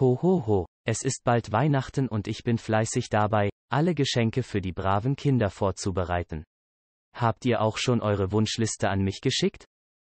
Hohoho, ho ho, es ist bald Weihnachten und ich bin fleißig dabei, alle Geschenke für die braven Kinder vorzubereiten. Habt ihr auch schon eure Wunschliste an mich geschickt?